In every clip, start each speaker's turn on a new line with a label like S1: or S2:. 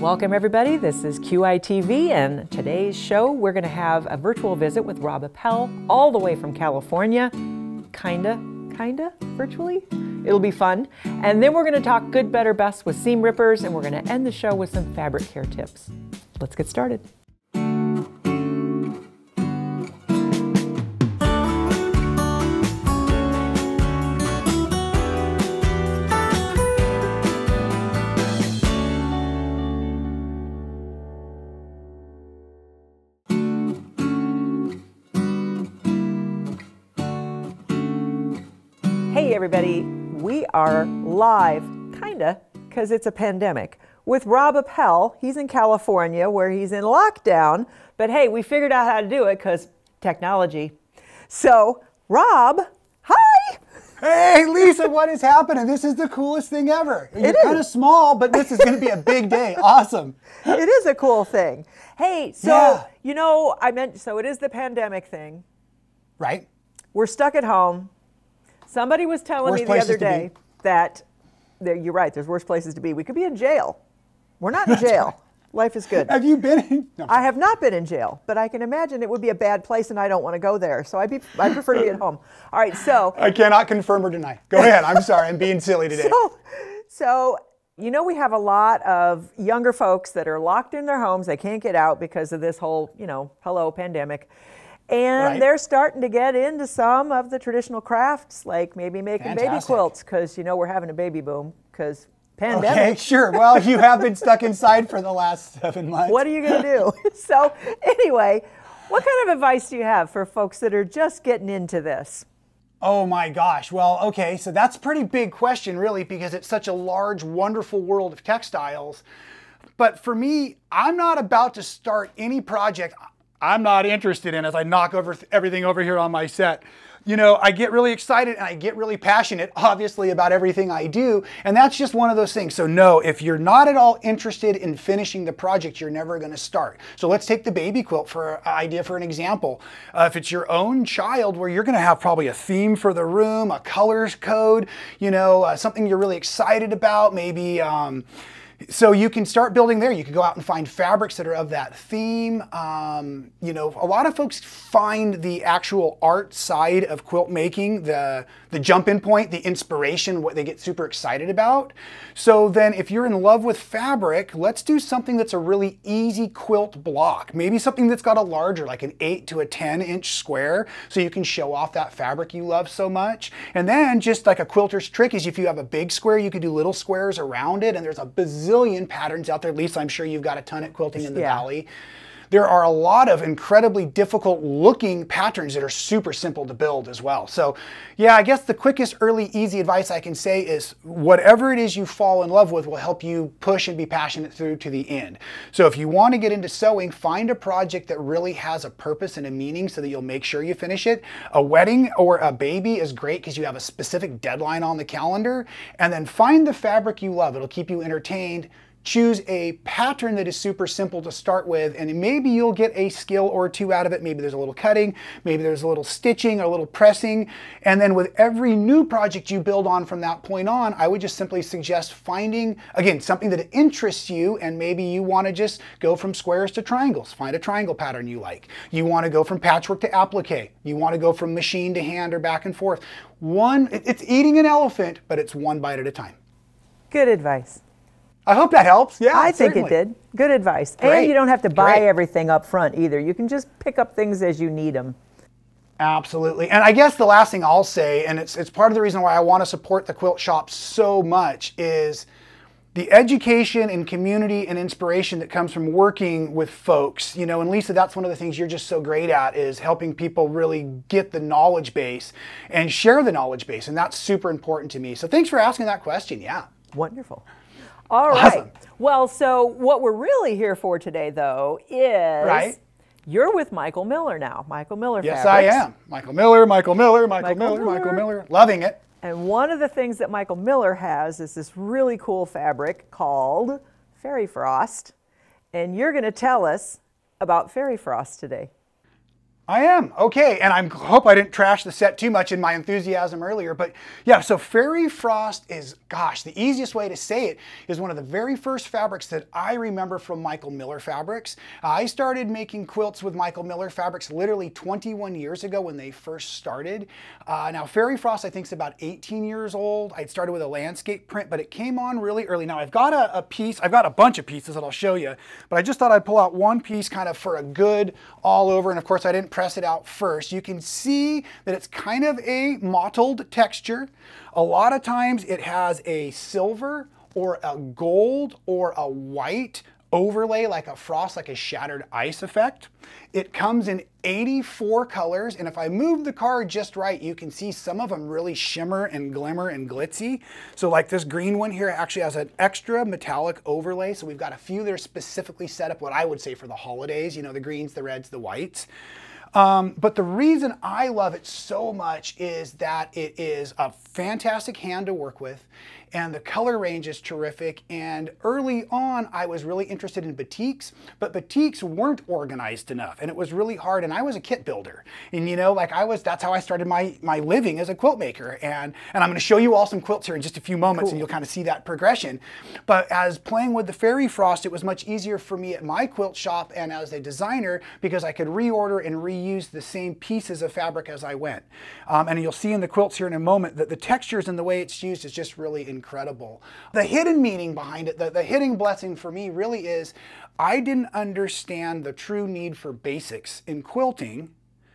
S1: Welcome everybody, this is QITV and today's show we're going to have a virtual visit with Rob Appel all the way from California, kinda, kinda, virtually. It'll be fun. And then we're going to talk good, better, best with seam rippers and we're going to end the show with some fabric care tips. Let's get started. everybody. We are live, kinda, because it's a pandemic. With Rob Appel, he's in California where he's in lockdown, but hey, we figured out how to do it because technology. So, Rob, hi! Hey, Lisa, what is happening? This is the coolest thing ever. You're kind of small, but this is going to be a big day. Awesome. It is a cool thing. Hey, so, yeah. you know, I meant, so it is the pandemic thing. Right. We're stuck at home Somebody was telling worst me the other day that you're right. There's worse places to be. We could be in jail. We're not in jail. Life is good. Have you been? In, no. I have not been in jail, but I can imagine it would be a bad place, and I don't want to go there. So I be I prefer to be at home. All right. So I cannot confirm or deny. Go ahead. I'm sorry. I'm being silly today. So, so you know we have a lot of younger folks that are locked in their homes. They can't get out because of this whole you know hello pandemic. And right. they're starting to get into some of the traditional crafts, like maybe making Fantastic. baby quilts, because you know we're having a baby boom because pandemic. Okay, sure. Well, you have
S2: been stuck inside
S1: for the last seven months. What are you going to do? so, anyway, what kind of advice do you have for folks that are just getting into this? Oh my gosh. Well, okay, so that's
S2: pretty big question, really, because it's such a large, wonderful world of textiles. But for me, I'm not about to start any project. I'm not interested in as I knock over everything over here on my set. You know, I get really excited and I get really passionate, obviously, about everything I do. And that's just one of those things. So no, if you're not at all interested in finishing the project, you're never gonna start. So let's take the baby quilt for an uh, idea for an example. Uh, if it's your own child where you're gonna have probably a theme for the room, a colors code, you know, uh, something you're really excited about, maybe, um, so you can start building there. You can go out and find fabrics that are of that theme. Um, you know, a lot of folks find the actual art side of quilt making, the the jump in point, the inspiration, what they get super excited about. So then if you're in love with fabric, let's do something that's a really easy quilt block. Maybe something that's got a larger, like an eight to a 10 inch square, so you can show off that fabric you love so much. And then just like a quilter's trick is if you have a big square, you could do little squares around it. And there's a bazillion patterns out there. At least I'm sure you've got a ton at Quilting in the yeah. Valley there are a lot of incredibly difficult looking patterns that are super simple to build as well. So yeah, I guess the quickest, early, easy advice I can say is whatever it is you fall in love with will help you push and be passionate through to the end. So if you want to get into sewing, find a project that really has a purpose and a meaning so that you'll make sure you finish it. A wedding or a baby is great because you have a specific deadline on the calendar. And then find the fabric you love. It'll keep you entertained, choose a pattern that is super simple to start with, and maybe you'll get a skill or two out of it. Maybe there's a little cutting, maybe there's a little stitching, a little pressing, and then with every new project you build on from that point on, I would just simply suggest finding, again, something that interests you, and maybe you wanna just go from squares to triangles. Find a triangle pattern you like. You wanna go from patchwork to applique. You wanna go from machine to hand or back and forth. One, it's eating an elephant, but
S1: it's one bite at a time. Good advice. I hope that helps. Yeah, I think it did. Good advice. Great. And you don't have to buy Great. everything up front either. You can just pick up things as you need them.
S2: Absolutely.
S1: And I guess the last thing I'll say, and it's, it's part of the reason why I want to support
S2: the quilt shop so much, is the education and community and inspiration that comes from working with folks. You know, and Lisa, that's one of the things you're just so great at is helping people really get the knowledge base and share the knowledge base. And that's super important to me.
S1: So thanks for asking that question. Yeah. Wonderful. All right. awesome. Well, so what we're really here for today, though, is right? you're with Michael Miller now. Michael Miller. Yes, Fabrics. I am. Michael Miller. Michael Miller. Michael, Michael Miller, Miller. Michael Miller. Loving it. And one of the things that Michael Miller has is this really cool fabric called fairy frost, and you're going to tell us about fairy frost today. I am,
S2: okay, and I hope I didn't trash the set too much in my enthusiasm earlier, but yeah, so Fairy Frost is, gosh, the easiest way to say it is one of the very first fabrics that I remember from Michael Miller Fabrics. I started making quilts with Michael Miller Fabrics literally 21 years ago when they first started. Uh, now, Fairy Frost, I think, is about 18 years old. i started with a landscape print, but it came on really early. Now, I've got a, a piece, I've got a bunch of pieces that I'll show you, but I just thought I'd pull out one piece kind of for a good all over, and of course, I didn't press it out first, you can see that it's kind of a mottled texture. A lot of times it has a silver or a gold or a white overlay like a frost, like a shattered ice effect. It comes in 84 colors, and if I move the card just right, you can see some of them really shimmer and glimmer and glitzy. So like this green one here actually has an extra metallic overlay, so we've got a few that are specifically set up what I would say for the holidays, you know, the greens, the reds, the whites. Um, but the reason I love it so much is that it is a fantastic hand to work with and the color range is terrific. And early on, I was really interested in batiks, but batiks weren't organized enough and it was really hard. And I was a kit builder and you know, like I was, that's how I started my, my living as a quilt maker. And, and I'm gonna show you all some quilts here in just a few moments cool. and you'll kind of see that progression. But as playing with the fairy frost, it was much easier for me at my quilt shop and as a designer because I could reorder and re reused the same pieces of fabric as I went. Um, and you'll see in the quilts here in a moment that the textures and the way it's used is just really incredible. The hidden meaning behind it, the, the hidden blessing for me really is I didn't understand the true need for basics in quilting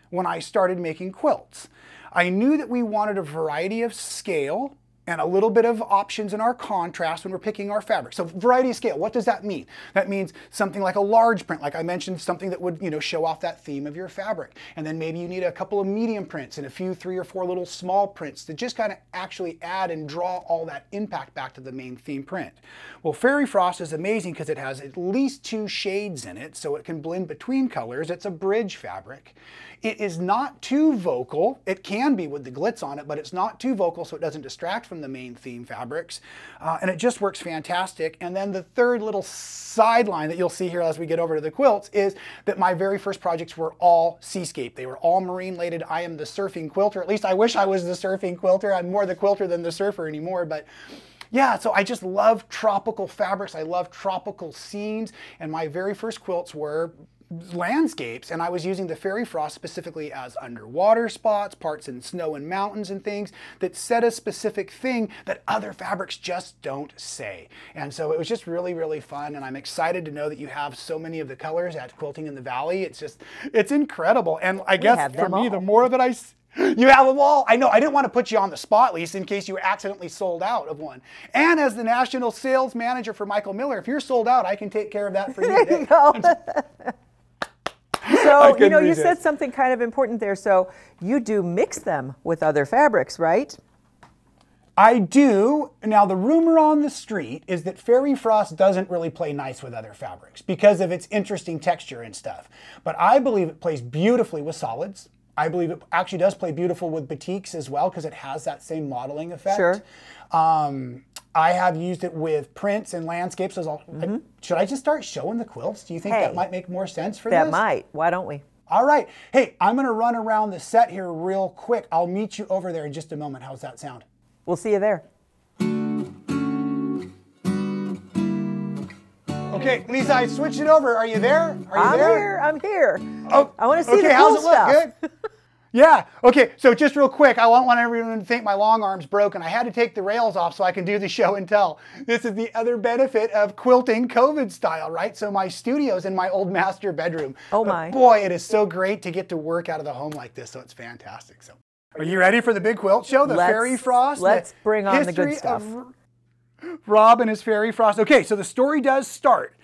S2: when I started making quilts. I knew that we wanted a variety of scale and a little bit of options in our contrast when we're picking our fabric. So variety of scale, what does that mean? That means something like a large print, like I mentioned, something that would you know show off that theme of your fabric. And then maybe you need a couple of medium prints and a few three or four little small prints to just kind of actually add and draw all that impact back to the main theme print. Well, Fairy Frost is amazing because it has at least two shades in it, so it can blend between colors. It's a bridge fabric. It is not too vocal. It can be with the glitz on it, but it's not too vocal, so it doesn't distract from the main theme fabrics. Uh, and it just works fantastic. And then the third little sideline that you'll see here as we get over to the quilts is that my very first projects were all seascape. They were all marine related. I am the surfing quilter. At least I wish I was the surfing quilter. I'm more the quilter than the surfer anymore. But yeah, so I just love tropical fabrics. I love tropical scenes. And my very first quilts were landscapes and I was using the fairy frost specifically as underwater spots, parts in snow and mountains and things that said a specific thing that other fabrics just don't say. And so it was just really, really fun and I'm excited to know that you have so many of the colors at Quilting in the Valley. It's just, it's incredible. And I guess for me, all. the more of it I you have them all. I know. I didn't want to put you on the spot, Lisa, in case you accidentally sold out of one. And as the national sales manager for Michael Miller, if you're sold out, I can take care of that for you. there you go.
S1: so you know, you said something kind of important there. So you do mix them with other fabrics, right? I
S2: do. Now, the rumor on the street is that Fairy Frost doesn't really play nice with other fabrics because of its interesting texture and stuff. But I believe it plays beautifully with solids. I believe it actually does play beautiful with batiks as well because it has that same modeling effect. Sure. Um, I have used it with prints and landscapes. So mm -hmm. should I just start showing the quilts? Do you think hey, that might make more sense for that this? That might. Why don't we? All right. Hey, I'm going to run around the set here real quick. I'll meet you over there in just a moment. How's that sound? We'll see you there. Okay, Lisa, I switched it over. Are you there? Are you I'm there? here. I'm here. Oh, I want to see okay, the cool how's it look? stuff. Good. Yeah. Okay. So just real quick, I want everyone to think my long arm's broken. I had to take the rails off so I can do the show and tell. This is the other benefit of quilting COVID style, right? So my studio's in my old master bedroom. Oh my. But boy, it is so great to get to work out of the home like this. So it's fantastic. So are you ready for the big quilt show? The let's, fairy frost? Let's bring on the good stuff. Rob and his fairy frost. Okay. So the story does start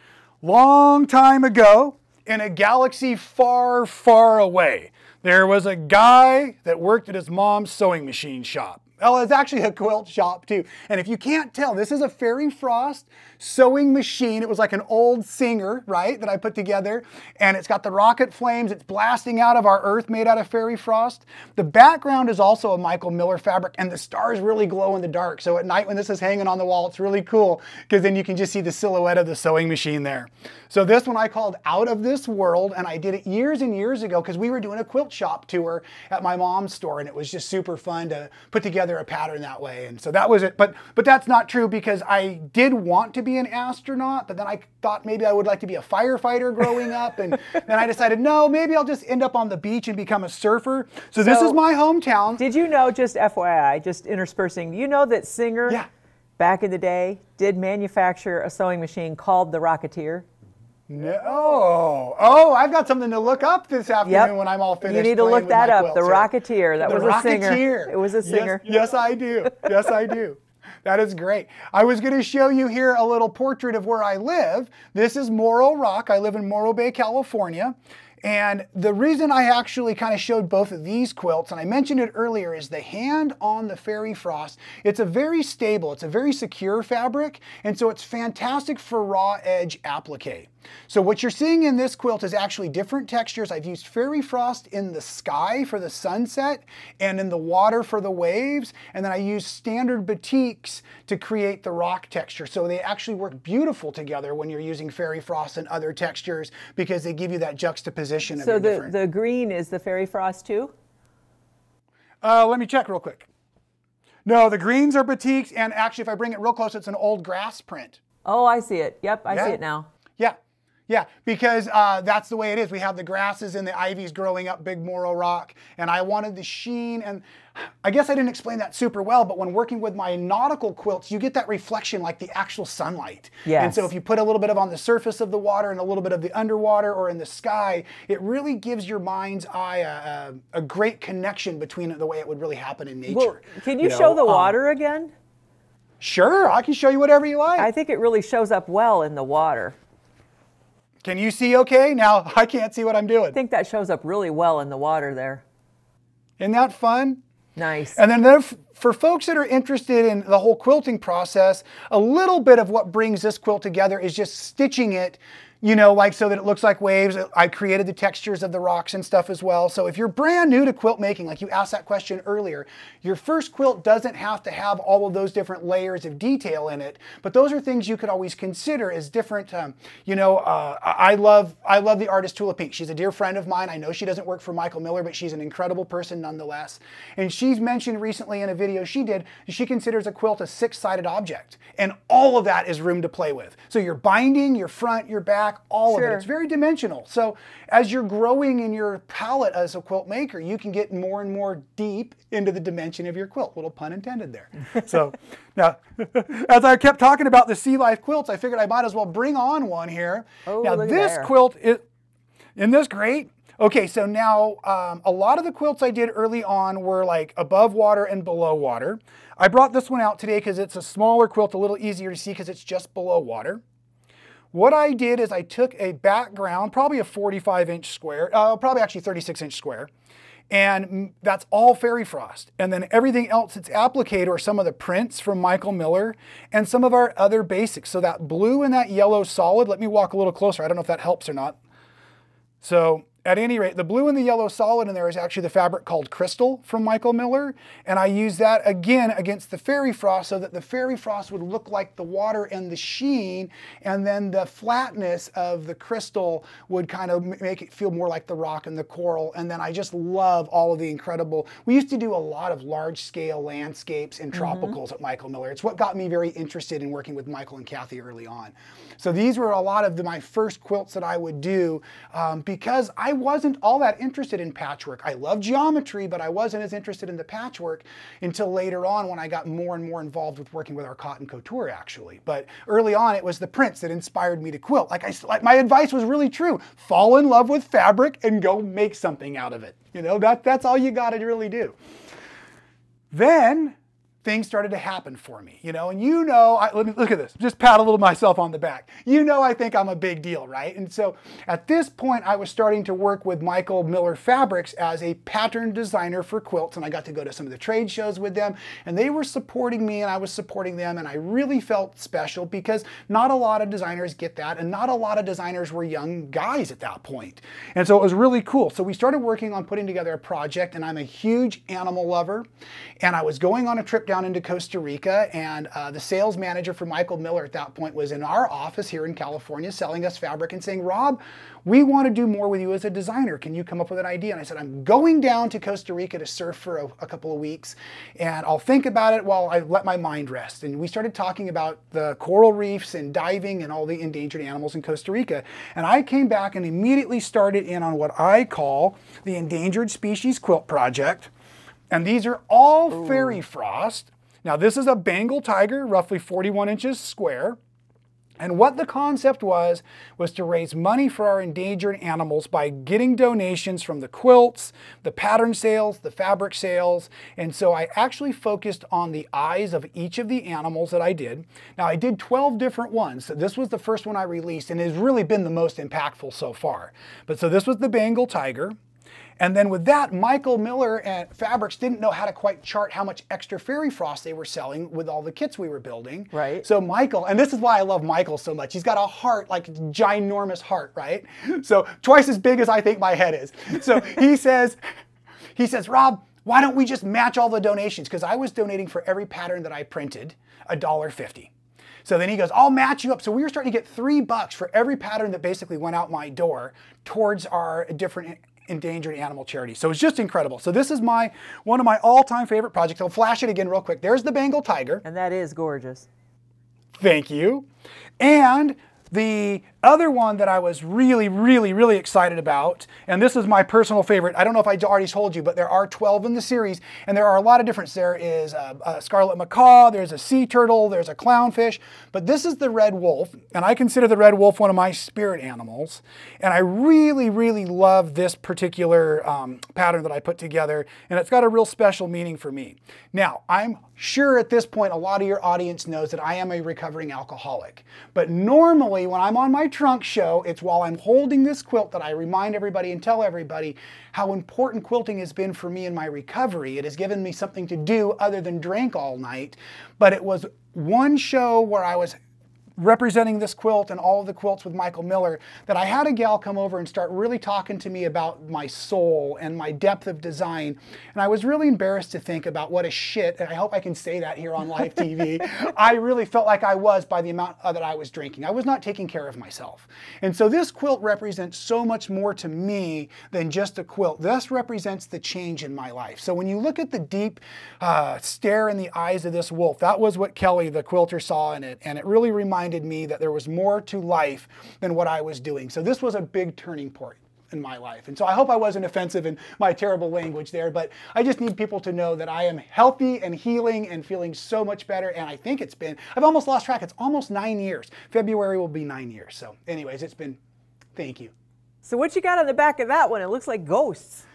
S2: long time ago in a galaxy far, far away. There was a guy that worked at his mom's sewing machine shop. Oh, it's actually a quilt shop too. And if you can't tell, this is a Fairy Frost sewing machine. It was like an old Singer, right, that I put together. And it's got the rocket flames. It's blasting out of our earth made out of Fairy Frost. The background is also a Michael Miller fabric and the stars really glow in the dark. So at night when this is hanging on the wall, it's really cool because then you can just see the silhouette of the sewing machine there. So this one I called Out of This World and I did it years and years ago because we were doing a quilt shop tour at my mom's store and it was just super fun to put together together a pattern that way. And so that was it. But, but that's not true because I did want to be an astronaut, but then I thought maybe I would like to be a firefighter growing up. And then I decided, no, maybe I'll just end up on the beach and become a
S1: surfer. So, so this is my hometown. Did you know, just FYI, just interspersing, you know that Singer yeah. back in the day did manufacture a sewing machine called the Rocketeer?
S2: No. Oh, I've got something to look up this afternoon yep. when I'm all finished. You need to look that up. The Rocketeer.
S1: That the was Rocketeer. a singer. It was a singer. Yes, yes I do. Yes, I do.
S2: That is great. I was going to show you here a little portrait of where I live. This is Morro Rock. I live in Morro Bay, California. And the reason I actually kind of showed both of these quilts, and I mentioned it earlier, is the hand on the fairy frost. It's a very stable, it's a very secure fabric, and so it's fantastic for raw edge applique. So what you're seeing in this quilt is actually different textures. I've used fairy frost in the sky for the sunset and in the water for the waves. And then I used standard batiks to create the rock texture. So they actually work beautiful together when you're using fairy frost and other textures because they give you that juxtaposition. So the, different. the green is the fairy frost too? Uh, let me check real quick. No, the greens are batiks, and actually, if I bring it real close, it's an old grass print.
S1: Oh, I see it. Yep, I yeah. see it now.
S2: Yeah, yeah, because uh, that's the way it is. We have the grasses and the ivies growing up Big Morro Rock, and I wanted the sheen. And I guess I didn't explain that super well, but when working with my nautical quilts, you get that reflection like the actual sunlight. Yes. And so if you put a little bit of on the surface of the water and a little bit of the underwater or in the sky, it really gives your mind's eye a, a, a great connection between the way it would really happen in nature. Well, can you, you know, show the um, water um, again?
S1: Sure, I can show you whatever you like. I think it really shows up well in the water. Can you see okay? Now I can't see what I'm doing. I think that shows up really well in the water there.
S2: Isn't that fun? Nice. And then for folks that are interested in the whole quilting process, a little bit of what brings this quilt together is just stitching it you know, like so that it looks like waves. I created the textures of the rocks and stuff as well. So if you're brand new to quilt making, like you asked that question earlier, your first quilt doesn't have to have all of those different layers of detail in it, but those are things you could always consider as different. Um, you know, uh, I love I love the artist Tula Pink. She's a dear friend of mine. I know she doesn't work for Michael Miller, but she's an incredible person nonetheless. And she's mentioned recently in a video she did, she considers a quilt a six-sided object. And all of that is room to play with. So your binding, your front, your back, black, all sure. of it. It's very dimensional. So as you're growing in your palette as a quilt maker, you can get more and more deep into the dimension of your quilt. Little pun intended there. so now, as I kept talking about the sea life quilts, I figured I might as well bring on one here. Oh, now this there. quilt is, isn't this great? Okay, so now um, a lot of the quilts I did early on were like above water and below water. I brought this one out today because it's a smaller quilt, a little easier to see because it's just below water. What I did is I took a background, probably a 45 inch square, uh, probably actually 36 inch square, and that's all Fairy Frost. And then everything else it's applicator are some of the prints from Michael Miller and some of our other basics. So that blue and that yellow solid, let me walk a little closer. I don't know if that helps or not. So at any rate, the blue and the yellow solid in there is actually the fabric called Crystal from Michael Miller. And I use that again against the fairy frost so that the fairy frost would look like the water and the sheen. And then the flatness of the crystal would kind of make it feel more like the rock and the coral. And then I just love all of the incredible, we used to do a lot of large scale landscapes and mm-hmm. tropicals mm -hmm. at Michael Miller. It's what got me very interested in working with Michael and Kathy early on. So these were a lot of the, my first quilts that I would do um, because I wasn't all that interested in patchwork. I love geometry, but I wasn't as interested in the patchwork until later on when I got more and more involved with working with our cotton couture, actually. But early on, it was the prints that inspired me to quilt. Like, I, like my advice was really true. Fall in love with fabric and go make something out of it. You know, that, that's all you gotta really do. Then things started to happen for me, you know, and you know, I, let me look at this, just pat a little myself on the back. You know, I think I'm a big deal, right? And so at this point, I was starting to work with Michael Miller Fabrics as a pattern designer for quilts, and I got to go to some of the trade shows with them, and they were supporting me, and I was supporting them, and I really felt special because not a lot of designers get that, and not a lot of designers were young guys at that point. And so it was really cool. So we started working on putting together a project, and I'm a huge animal lover, and I was going on a trip down down into Costa Rica, and uh, the sales manager for Michael Miller at that point was in our office here in California selling us fabric and saying, Rob, we want to do more with you as a designer. Can you come up with an idea? And I said, I'm going down to Costa Rica to surf for a, a couple of weeks, and I'll think about it while I let my mind rest. And we started talking about the coral reefs and diving and all the endangered animals in Costa Rica. And I came back and immediately started in on what I call the Endangered Species Quilt Project and these are all Ooh. fairy frost. Now, this is a Bengal tiger, roughly 41 inches square. And what the concept was, was to raise money for our endangered animals by getting donations from the quilts, the pattern sales, the fabric sales. And so I actually focused on the eyes of each of the animals that I did. Now I did 12 different ones. So this was the first one I released and has really been the most impactful so far. But so this was the Bengal tiger. And then with that, Michael Miller at Fabrics didn't know how to quite chart how much extra fairy frost they were selling with all the kits we were building. Right. So Michael, and this is why I love Michael so much. He's got a heart, like ginormous heart, right? So twice as big as I think my head is. So he says, he says, Rob, why don't we just match all the donations? Because I was donating for every pattern that I printed, a dollar fifty. So then he goes, I'll match you up. So we were starting to get three bucks for every pattern that basically went out my door towards our different endangered animal charity. So it's just incredible. So this is my one of my all-time favorite projects. I'll flash it again real quick. There's the Bengal tiger. And that is gorgeous. Thank you. And the other one that I was really, really, really excited about, and this is my personal favorite. I don't know if I already told you, but there are 12 in the series, and there are a lot of difference. There is a, a scarlet macaw, there's a sea turtle, there's a clownfish, but this is the red wolf, and I consider the red wolf one of my spirit animals, and I really, really love this particular um, pattern that I put together, and it's got a real special meaning for me. Now, I'm sure at this point a lot of your audience knows that I am a recovering alcoholic, but normally when I'm on my trunk show, it's while I'm holding this quilt that I remind everybody and tell everybody how important quilting has been for me in my recovery. It has given me something to do other than drink all night, but it was one show where I was representing this quilt and all of the quilts with Michael Miller that I had a gal come over and start really talking to me about my soul and my depth of design. And I was really embarrassed to think about what a shit, and I hope I can say that here on live TV, I really felt like I was by the amount uh, that I was drinking. I was not taking care of myself. And so this quilt represents so much more to me than just a quilt. This represents the change in my life. So when you look at the deep uh, stare in the eyes of this wolf, that was what Kelly, the quilter, saw in it. And it really reminds reminded me that there was more to life than what I was doing. So this was a big turning point in my life. And so I hope I wasn't offensive in my terrible language there, but I just need people to know that I am healthy and healing and feeling so much better. And I think it's been, I've almost lost track. It's almost nine years. February will be nine years. So, anyways, it's been, thank you. So, what you got on the back of that one? It looks like ghosts.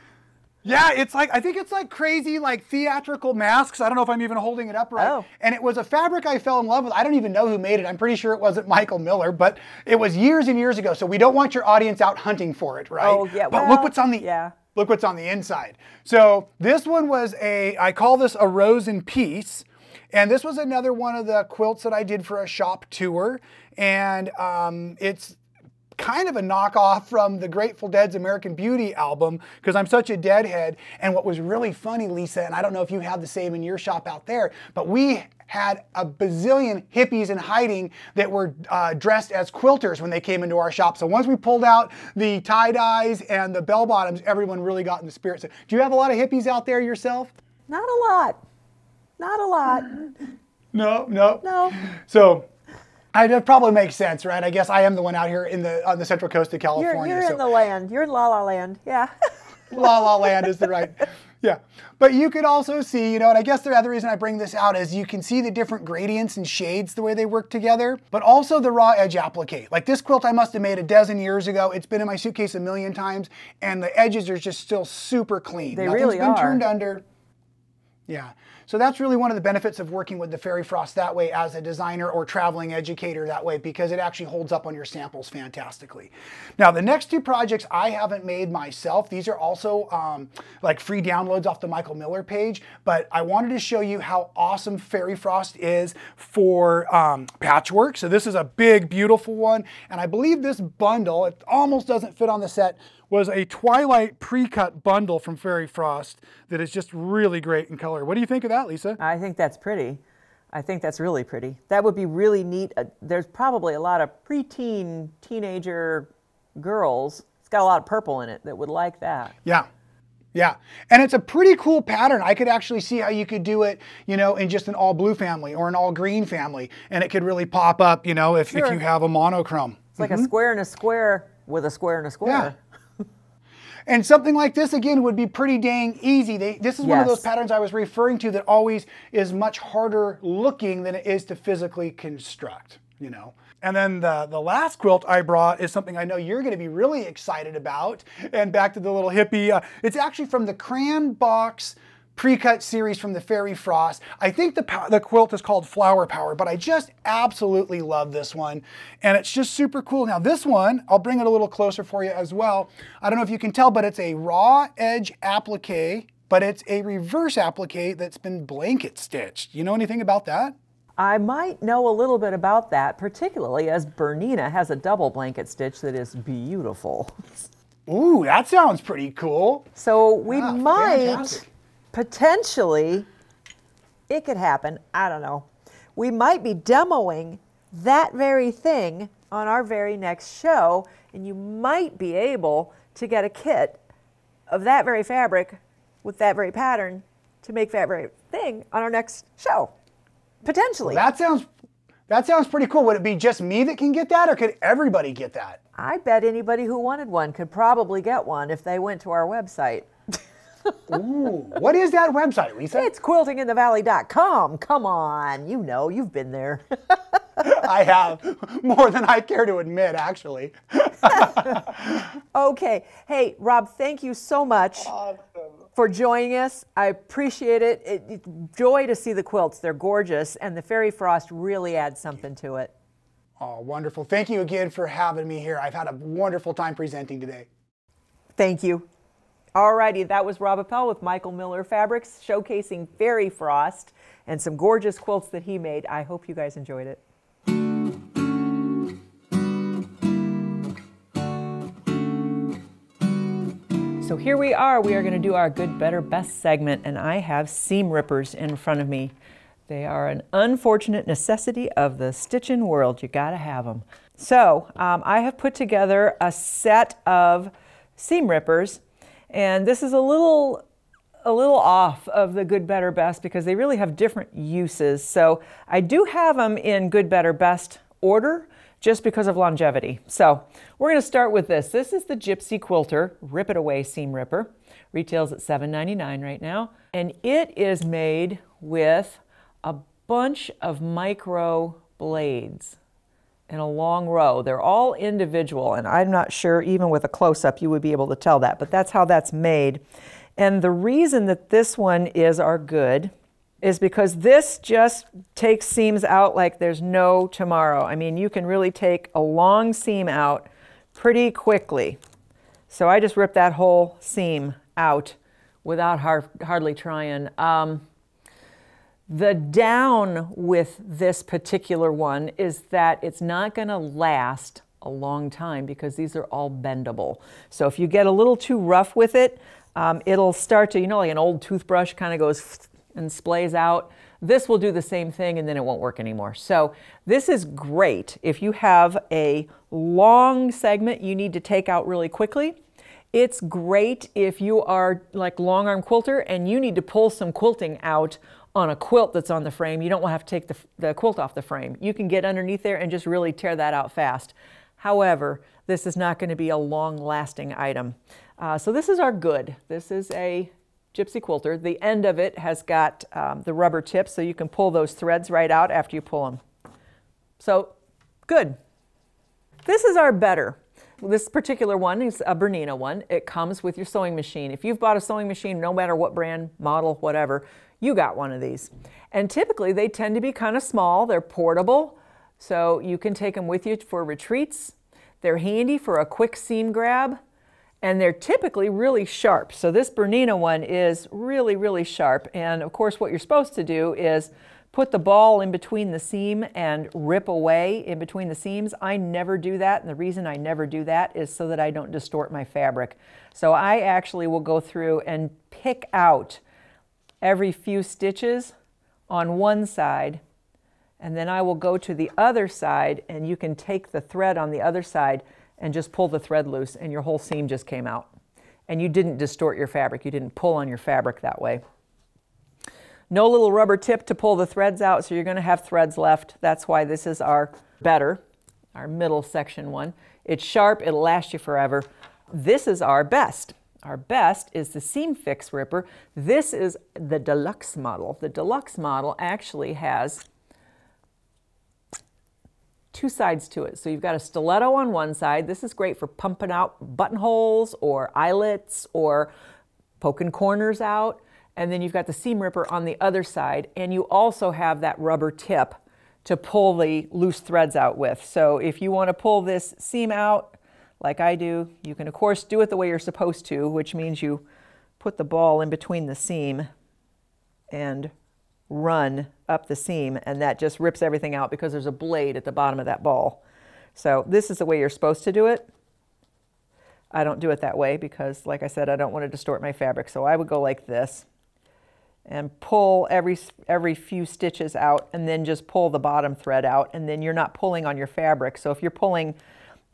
S2: Yeah, it's like I think it's like crazy like theatrical masks. I don't know if I'm even holding it up right. Oh. And it was a fabric I fell in love with. I don't even know who made it. I'm pretty sure it wasn't Michael Miller, but it was years and years ago. So we don't want your audience out hunting for it, right? Oh yeah. But well, look what's on the yeah. Look what's on the inside. So this one was a I call this a rose in peace. And this was another one of the quilts that I did for a shop tour. And um, it's kind of a knockoff from the Grateful Dead's American Beauty album because I'm such a deadhead. And what was really funny, Lisa, and I don't know if you have the same in your shop out there, but we had a bazillion hippies in hiding that were uh, dressed as quilters when they came into our shop. So once we pulled out the tie-dyes and the bell bottoms, everyone really got in the spirit. So do you have a lot of hippies out there yourself?
S1: Not a lot. Not a lot.
S2: no, no. No. So I, that probably makes sense, right? I guess I am the one out here in the on the central coast of California. You're, you're so. in
S1: the land. You're in La La Land. Yeah. La La Land is the right.
S2: Yeah. But you could also see, you know, and I guess the other reason I bring this out is you can see the different gradients and shades, the way they work together, but also the raw edge applique. Like this quilt I must have made a dozen years ago. It's been in my suitcase a million times, and the edges are just still super clean. They Nothing's really been are. turned under. Yeah. So that's really one of the benefits of working with the Fairy Frost that way as a designer or traveling educator that way because it actually holds up on your samples fantastically. Now the next two projects I haven't made myself. These are also um, like free downloads off the Michael Miller page, but I wanted to show you how awesome Fairy Frost is for um, patchwork. So this is a big, beautiful one. And I believe this bundle, it almost doesn't fit on the set, was a Twilight pre-cut bundle from Fairy Frost
S1: that is just really great in color. What do you think of that, Lisa? I think that's pretty. I think that's really pretty. That would be really neat. Uh, there's probably a lot of preteen, teenager girls. It's got a lot of purple in it that would like that.
S2: Yeah. Yeah. And it's a pretty cool pattern. I could actually see how you could do it, you know, in just an all blue family or an all green family. And it could really pop up, you know, if, sure. if you have a monochrome. It's like mm -hmm. a mm-hmm.
S1: square and a square with a square and a square. Yeah.
S2: And something like this, again, would be pretty dang easy. They, this is yes. one of those patterns I was referring to that always is much harder looking than it is to physically construct, you know. And then the, the last quilt I brought is something I know you're gonna be really excited about. And back to the little hippie, uh, it's actually from the Crayon Box pre-cut series from the Fairy Frost. I think the, the quilt is called Flower Power, but I just absolutely love this one. And it's just super cool. Now this one, I'll bring it a little closer for you as well. I don't know if you can tell, but it's a raw edge applique,
S1: but it's a reverse applique that's been blanket stitched. You know anything about that? I might know a little bit about that, particularly as Bernina has a double blanket stitch that is beautiful. Ooh, that sounds pretty cool. So we ah, might fantastic potentially it could happen. I don't know. We might be demoing that very thing on our very next show, and you might be able to get a kit of that very fabric with that very pattern to make that very thing on our next show. Potentially. Well, that sounds that sounds pretty cool. Would it be just me that can get that or could everybody get that? I bet anybody who wanted one could probably get one if they went to our website. Ooh, what is that website, Lisa? It's quiltinginthevalley.com. Come on, you know, you've been there. I have, more than I care to admit, actually. okay. Hey, Rob, thank you so much awesome. for joining us. I appreciate it. It, it. Joy to see the quilts. They're gorgeous, and the fairy frost really adds something to it. Oh, wonderful. Thank you again for having me here. I've had a wonderful time presenting today. Thank you. Alrighty, that was Rob Appel with Michael Miller Fabrics showcasing Fairy Frost and some gorgeous quilts that he made. I hope you guys enjoyed it. So here we are. We are going to do our good, better, best segment, and I have seam rippers in front of me. They are an unfortunate necessity of the stitching world. You got to have them. So um, I have put together a set of seam rippers and this is a little a little off of the good, better, best because they really have different uses. So I do have them in good, better, best order just because of longevity. So we're going to start with this. This is the Gypsy Quilter Rip It Away Seam Ripper. Retails at $7.99 right now. And it is made with a bunch of micro blades in a long row. They're all individual, and I'm not sure, even with a close up, you would be able to tell that, but that's how that's made. And the reason that this one is our good is because this just takes seams out like there's no tomorrow. I mean, you can really take a long seam out pretty quickly. So I just ripped that whole seam out without har hardly trying. Um, the down with this particular one is that it's not going to last a long time because these are all bendable. So if you get a little too rough with it, um, it'll start to, you know, like an old toothbrush kind of goes and splays out. This will do the same thing and then it won't work anymore. So this is great. If you have a long segment you need to take out really quickly, it's great if you are like long arm quilter and you need to pull some quilting out on a quilt that's on the frame. You don't have to take the, the quilt off the frame. You can get underneath there and just really tear that out fast. However, this is not going to be a long lasting item. Uh, so this is our good. This is a gypsy quilter. The end of it has got um, the rubber tip so you can pull those threads right out after you pull them. So good. This is our better. This particular one is a Bernina one. It comes with your sewing machine. If you've bought a sewing machine, no matter what brand, model, whatever, you got one of these. And typically they tend to be kind of small. They're portable, so you can take them with you for retreats. They're handy for a quick seam grab, and they're typically really sharp. So this Bernina one is really, really sharp. And of course, what you're supposed to do is put the ball in between the seam and rip away in between the seams. I never do that, and the reason I never do that is so that I don't distort my fabric. So I actually will go through and pick out every few stitches on one side and then I will go to the other side and you can take the thread on the other side and just pull the thread loose and your whole seam just came out. And you didn't distort your fabric, you didn't pull on your fabric that way. No little rubber tip to pull the threads out, so you're gonna have threads left. That's why this is our better, our middle section one. It's sharp, it'll last you forever. This is our best. Our best is the seam fix ripper. This is the deluxe model. The deluxe model actually has two sides to it. So you've got a stiletto on one side. This is great for pumping out buttonholes or eyelets or poking corners out. And then you've got the seam ripper on the other side. And you also have that rubber tip to pull the loose threads out with. So if you want to pull this seam out, like I do. You can, of course, do it the way you're supposed to, which means you put the ball in between the seam and run up the seam, and that just rips everything out because there's a blade at the bottom of that ball. So this is the way you're supposed to do it. I don't do it that way because, like I said, I don't want to distort my fabric. So I would go like this and pull every, every few stitches out and then just pull the bottom thread out. And then you're not pulling on your fabric. So if you're pulling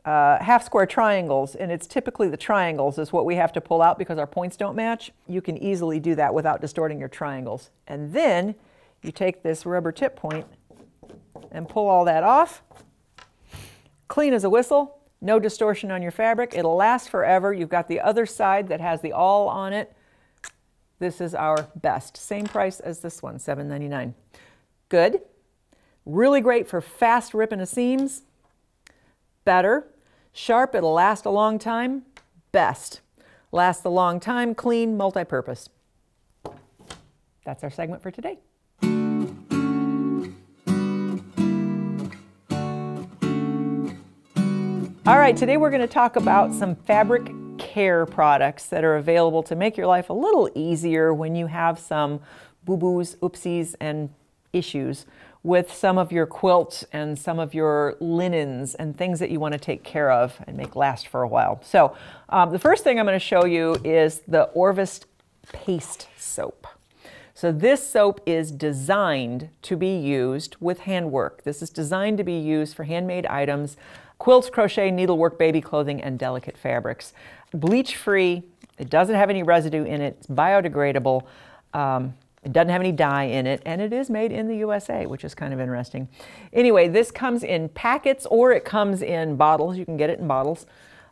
S1: uh, half square triangles, and it's typically the triangles is what we have to pull out because our points don't match. You can easily do that without distorting your triangles. And then you take this rubber tip point and pull all that off. Clean as a whistle, no distortion on your fabric. It'll last forever. You've got the other side that has the all on it. This is our best. Same price as this one, $7.99. Good. Really great for fast ripping of seams better. Sharp, it'll last a long time, best. Lasts a long time, clean, multi-purpose. That's our segment for today. All right, today we're going to talk about some fabric care products that are available to make your life a little easier when you have some boo-boos, oopsies, and issues with some of your quilts and some of your linens and things that you want to take care of and make last for a while. So um, the first thing I'm going to show you is the Orvis paste soap. So this soap is designed to be used with handwork. This is designed to be used for handmade items, quilts, crochet, needlework, baby clothing, and delicate fabrics. Bleach free, it doesn't have any residue in it, it's biodegradable. Um, it doesn't have any dye in it, and it is made in the USA, which is kind of interesting. Anyway, this comes in packets or it comes in bottles. You can get it in bottles,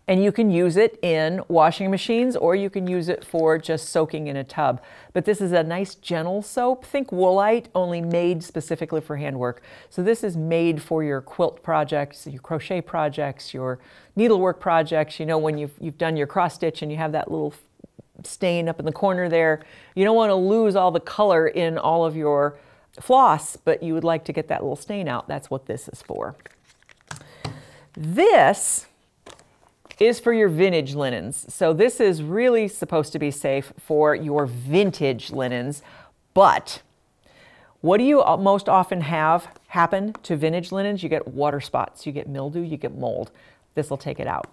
S1: and you can use it in washing machines or you can use it for just soaking in a tub. But this is a nice gentle soap. Think woolite, only made specifically for handwork. So this is made for your quilt projects, your crochet projects, your needlework projects. You know, when you've, you've done your cross stitch and you have that little stain up in the corner there. You don't want to lose all the color in all of your floss, but you would like to get that little stain out. That's what this is for. This is for your vintage linens. So this is really supposed to be safe for your vintage linens, but what do you most often have happen to vintage linens? You get water spots, you get mildew, you get mold. This will take it out.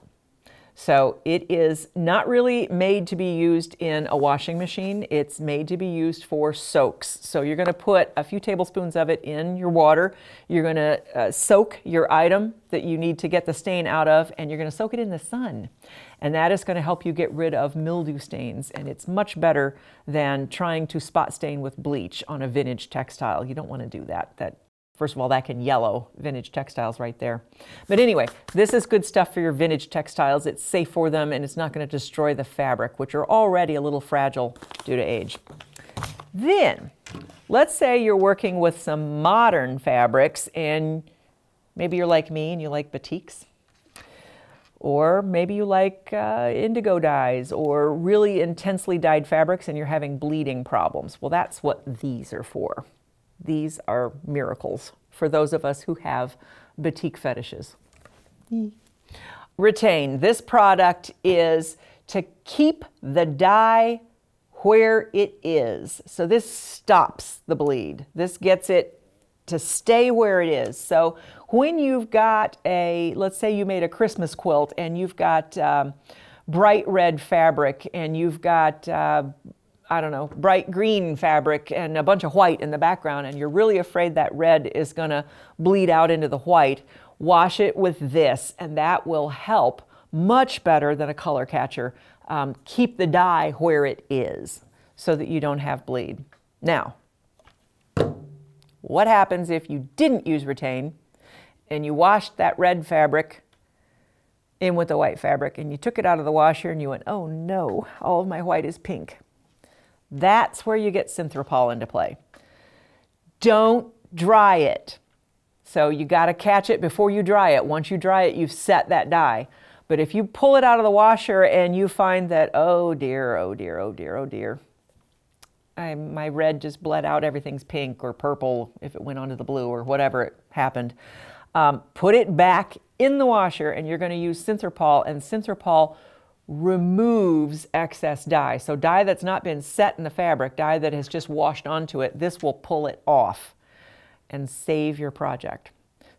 S1: So it is not really made to be used in a washing machine. It's made to be used for soaks. So you're gonna put a few tablespoons of it in your water. You're gonna uh, soak your item that you need to get the stain out of and you're gonna soak it in the sun. And that is gonna help you get rid of mildew stains. And it's much better than trying to spot stain with bleach on a vintage textile. You don't wanna do that. That First of all, that can yellow vintage textiles right there. But anyway, this is good stuff for your vintage textiles. It's safe for them and it's not going to destroy the fabric, which are already a little fragile due to age. Then, let's say you're working with some modern fabrics and maybe you're like me and you like batiks. Or maybe you like uh, indigo dyes or really intensely dyed fabrics and you're having bleeding problems. Well, that's what these are for. These are miracles for those of us who have batik fetishes. Retain. This product is to keep the dye where it is. So this stops the bleed. This gets it to stay where it is. So when you've got a, let's say you made a Christmas quilt and you've got um, bright red fabric and you've got uh, I don't know, bright green fabric and a bunch of white in the background, and you're really afraid that red is going to bleed out into the white, wash it with this, and that will help much better than a color catcher. Um, keep the dye where it is so that you don't have bleed. Now, what happens if you didn't use retain and you washed that red fabric in with the white fabric and you took it out of the washer and you went, oh no, all of my white is pink. That's where you get synthropol into play. Don't dry it. So you got to catch it before you dry it. Once you dry it, you've set that dye. But if you pull it out of the washer and you find that, oh dear, oh dear, oh dear, oh dear, I, my red just bled out, everything's pink or purple if it went onto the blue or whatever it happened, um, put it back in the washer and you're going to use Synthropol. And Synthropol removes excess dye. So dye that's not been set in the fabric, dye that has just washed onto it, this will pull it off and save your project.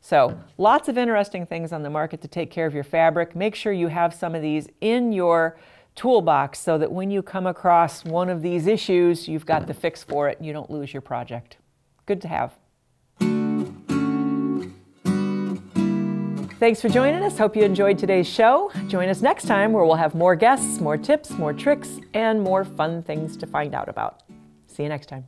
S1: So lots of interesting things on the market to take care of your fabric. Make sure you have some of these in your toolbox so that when you come across one of these issues, you've got the fix for it and you don't lose your project. Good to have. Thanks for joining us. Hope you enjoyed today's show. Join us next time where we'll have more guests, more tips, more tricks, and more fun things to find out about. See you next time.